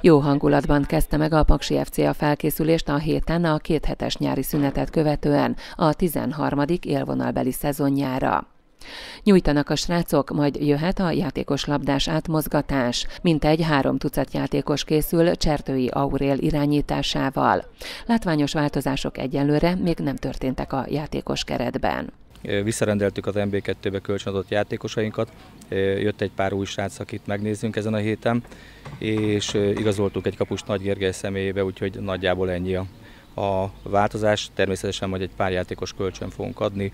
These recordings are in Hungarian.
Jó hangulatban kezdte meg a Paksi FC a felkészülést a héten a két hetes nyári szünetet követően a 13. élvonalbeli szezonjára. Nyújtanak a srácok, majd jöhet a játékos labdás átmozgatás. Mintegy három tucat játékos készül Csertői Aurél irányításával. Látványos változások egyelőre még nem történtek a játékos keretben. Visszarendeltük az MB2-be kölcsönadott játékosainkat, jött egy pár új srác, akit megnézzünk ezen a héten, és igazoltuk egy kapust Nagy Gergely személyébe, úgyhogy nagyjából ennyi a, változás. Természetesen majd egy pár játékos kölcsön fogunk adni,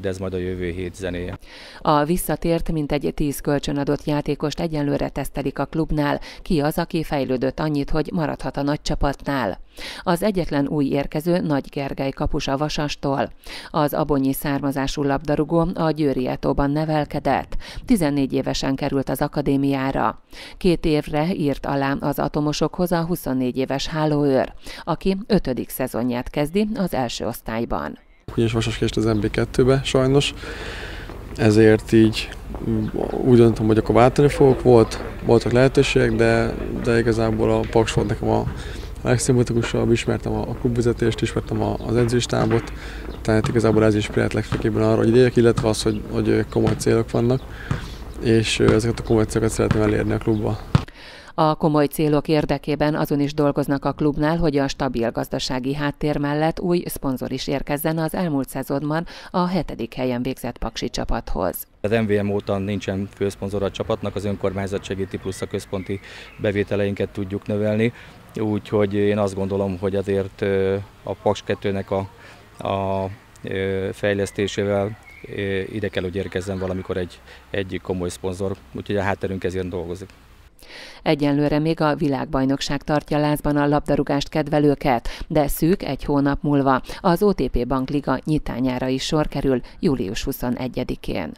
de ez majd a jövő hét zenéje. A visszatért mintegy tíz kölcsönadott játékost egyenlőre tesztelik a klubnál, ki az, aki fejlődött annyit, hogy maradhat a nagy csapatnál. Az egyetlen új érkező Nagy Gergely kapusa Vasastól. Az abonyi származású labdarúgó a Győri Etóban nevelkedett. 14 évesen került az akadémiára. Két évre írt alá az atomosokhoz a 24 éves hálóőr, aki ötödik szezonját kezdi az első osztályban ugyanis vasasként az MB2-be sajnos, ezért így úgy döntöttem, hogy akkor váltani fogok. Volt, voltak lehetőségek, de, de igazából a Paks volt nekem a legszimpatikusabb, ismertem a, a klubvezetést, ismertem a, az edzőstábot, tehát igazából ez inspirált legfőképpen arra, hogy idejek, illetve az, hogy, hogy komoly célok vannak, és ezeket a komoly célokat szeretném elérni a klubba. A komoly célok érdekében azon is dolgoznak a klubnál, hogy a stabil gazdasági háttér mellett új szponzor is érkezzen az elmúlt szezonban a hetedik helyen végzett paksi csapathoz. Az MVM óta nincsen főszponzor a csapatnak, az önkormányzat segíti, plusz a központi bevételeinket tudjuk növelni, úgyhogy én azt gondolom, hogy azért a Paks 2-nek a, a fejlesztésével ide kell, hogy érkezzen valamikor egy, egyik komoly szponzor, úgyhogy a hátterünk ezért dolgozik. Egyenlőre még a világbajnokság tartja lázban a labdarúgást kedvelőket, de szűk egy hónap múlva az OTP Bankliga nyitányára is sor kerül július 21-én.